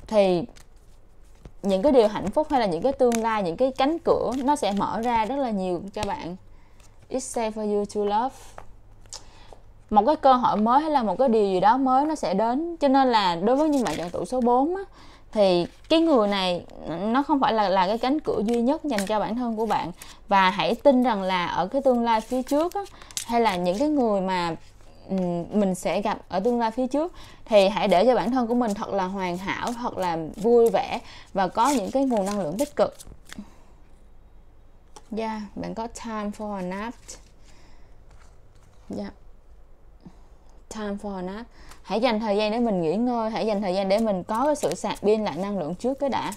thì những cái điều hạnh phúc hay là những cái tương lai những cái cánh cửa nó sẽ mở ra rất là nhiều cho bạn it's safe for you to love một cái cơ hội mới hay là một cái điều gì đó mới nó sẽ đến cho nên là đối với những bạn chọn tuổi số 4 á, thì cái người này nó không phải là là cái cánh cửa duy nhất dành cho bản thân của bạn và hãy tin rằng là ở cái tương lai phía trước á, hay là những cái người mà Ừ, mình sẽ gặp ở tương lai phía trước thì hãy để cho bản thân của mình thật là hoàn hảo thật là vui vẻ và có những cái nguồn năng lượng tích cực yeah bạn có time for a nap yeah time for a nap hãy dành thời gian để mình nghỉ ngơi hãy dành thời gian để mình có cái sự sạc pin lại năng lượng trước cái đã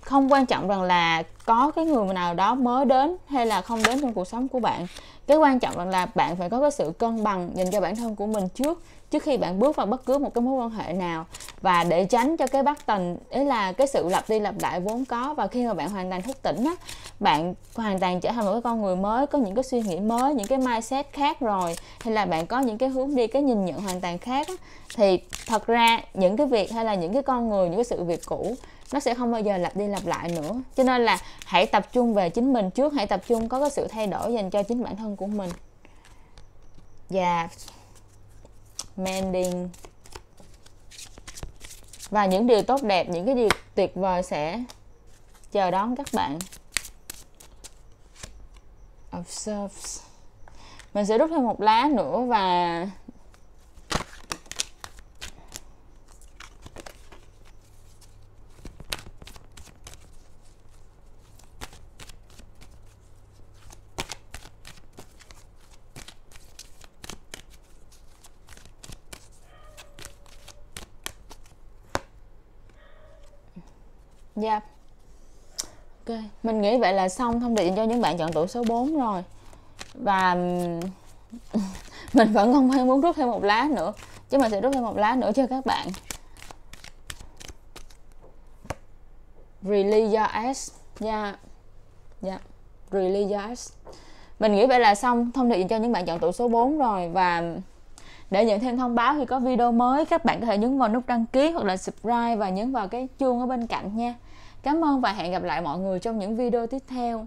không quan trọng rằng là có cái người nào đó mới đến hay là không đến trong cuộc sống của bạn cái quan trọng là, là bạn phải có cái sự cân bằng dành cho bản thân của mình trước trước khi bạn bước vào bất cứ một cái mối quan hệ nào và để tránh cho cái bắt tình ấy là cái sự lặp đi lặp lại vốn có và khi mà bạn hoàn toàn thức tỉnh á bạn hoàn toàn trở thành một cái con người mới có những cái suy nghĩ mới những cái mindset khác rồi hay là bạn có những cái hướng đi cái nhìn nhận hoàn toàn khác á, thì thật ra những cái việc hay là những cái con người những cái sự việc cũ nó sẽ không bao giờ lặp đi lặp lại nữa cho nên là hãy tập trung về chính mình trước hãy tập trung có cái sự thay đổi dành cho chính bản thân của mình và dạ. mending và những điều tốt đẹp những cái điều tuyệt vời sẽ chờ đón các bạn observe mình sẽ rút thêm một lá nữa và Dạ yeah. Ok, mình nghĩ vậy là xong thông điệp cho những bạn chọn tuổi số 4 rồi Và [LAUGHS] mình vẫn không hay muốn rút thêm một lá nữa Chứ mình sẽ rút thêm một lá nữa cho các bạn Religious Yeah Yeah Religious Mình nghĩ vậy là xong thông điệp cho những bạn chọn tuổi số 4 rồi Và để nhận thêm thông báo khi có video mới các bạn có thể nhấn vào nút đăng ký hoặc là subscribe và nhấn vào cái chuông ở bên cạnh nha Cảm ơn và hẹn gặp lại mọi người trong những video tiếp theo.